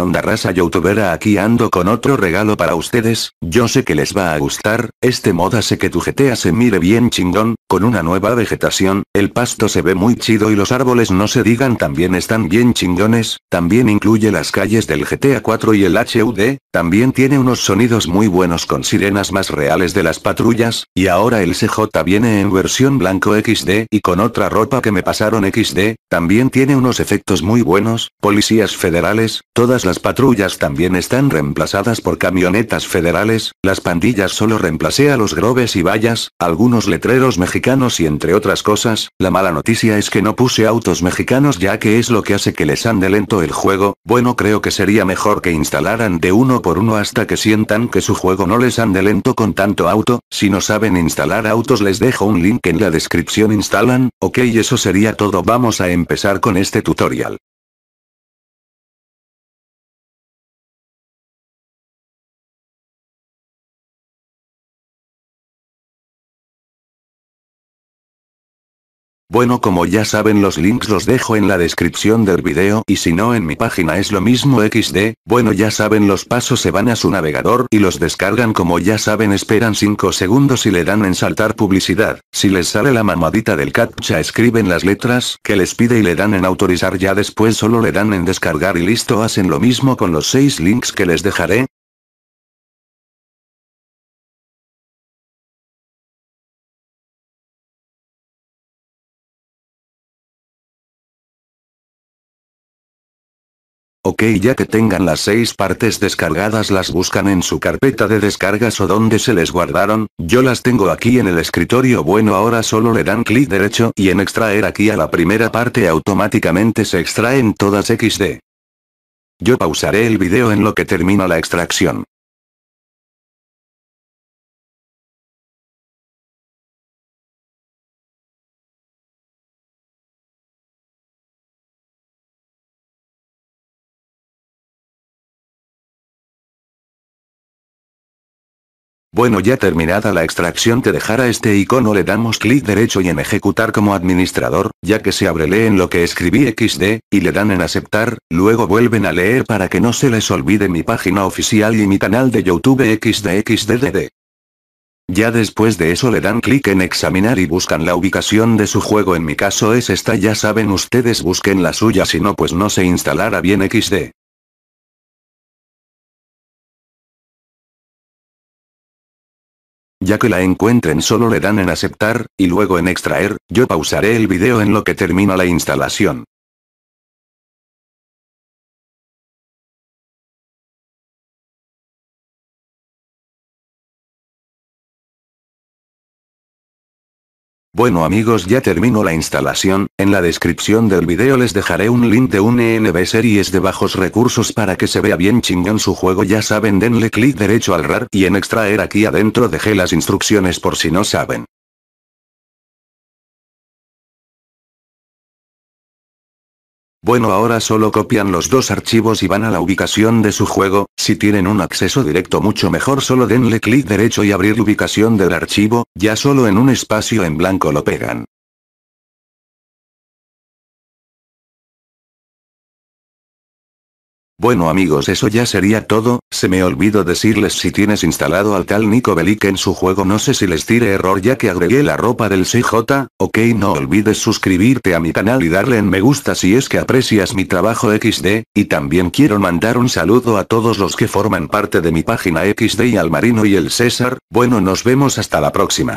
onda rasa youtubera aquí ando con otro regalo para ustedes, yo sé que les va a gustar, este mod hace que tu GTA se mire bien chingón, con una nueva vegetación, el pasto se ve muy chido y los árboles no se digan también están bien chingones, también incluye las calles del GTA 4 y el HUD, también tiene unos sonidos muy buenos con sirenas más reales de las patrullas, y ahora el CJ viene en versión blanco XD y con otra ropa que me pasaron XD, también tiene unos efectos muy buenos, policías federales, todas las patrullas también están reemplazadas por camionetas federales, las pandillas solo a los groves y vallas, algunos letreros mexicanos y entre otras cosas, la mala noticia es que no puse autos mexicanos ya que es lo que hace que les ande lento el juego, bueno creo que sería mejor que instalaran de uno por uno hasta que sientan que su juego no les ande lento con tanto auto, si no saben instalar autos les dejo un link en la descripción instalan, ok eso sería todo vamos a empezar con este tutorial. Bueno como ya saben los links los dejo en la descripción del video y si no en mi página es lo mismo xd, bueno ya saben los pasos se van a su navegador y los descargan como ya saben esperan 5 segundos y le dan en saltar publicidad, si les sale la mamadita del captcha escriben las letras que les pide y le dan en autorizar ya después solo le dan en descargar y listo hacen lo mismo con los 6 links que les dejaré, Ok ya que tengan las 6 partes descargadas las buscan en su carpeta de descargas o donde se les guardaron, yo las tengo aquí en el escritorio bueno ahora solo le dan clic derecho y en extraer aquí a la primera parte automáticamente se extraen todas XD. Yo pausaré el video en lo que termina la extracción. Bueno ya terminada la extracción te dejará este icono le damos clic derecho y en ejecutar como administrador, ya que se abre leen lo que escribí xd, y le dan en aceptar, luego vuelven a leer para que no se les olvide mi página oficial y mi canal de youtube XDXDD. Ya después de eso le dan clic en examinar y buscan la ubicación de su juego en mi caso es esta ya saben ustedes busquen la suya si no pues no se instalará bien xd. Ya que la encuentren solo le dan en aceptar, y luego en extraer, yo pausaré el video en lo que termina la instalación. Bueno amigos ya termino la instalación, en la descripción del video les dejaré un link de un ENB series de bajos recursos para que se vea bien chingón su juego ya saben denle clic derecho al RAR y en extraer aquí adentro dejé las instrucciones por si no saben. Bueno ahora solo copian los dos archivos y van a la ubicación de su juego, si tienen un acceso directo mucho mejor solo denle clic derecho y abrir ubicación del archivo, ya solo en un espacio en blanco lo pegan. Bueno amigos eso ya sería todo, se me olvidó decirles si tienes instalado al tal Nico Bellic en su juego no sé si les tire error ya que agregué la ropa del CJ, ok no olvides suscribirte a mi canal y darle en me gusta si es que aprecias mi trabajo XD, y también quiero mandar un saludo a todos los que forman parte de mi página XD y al Marino y el César, bueno nos vemos hasta la próxima.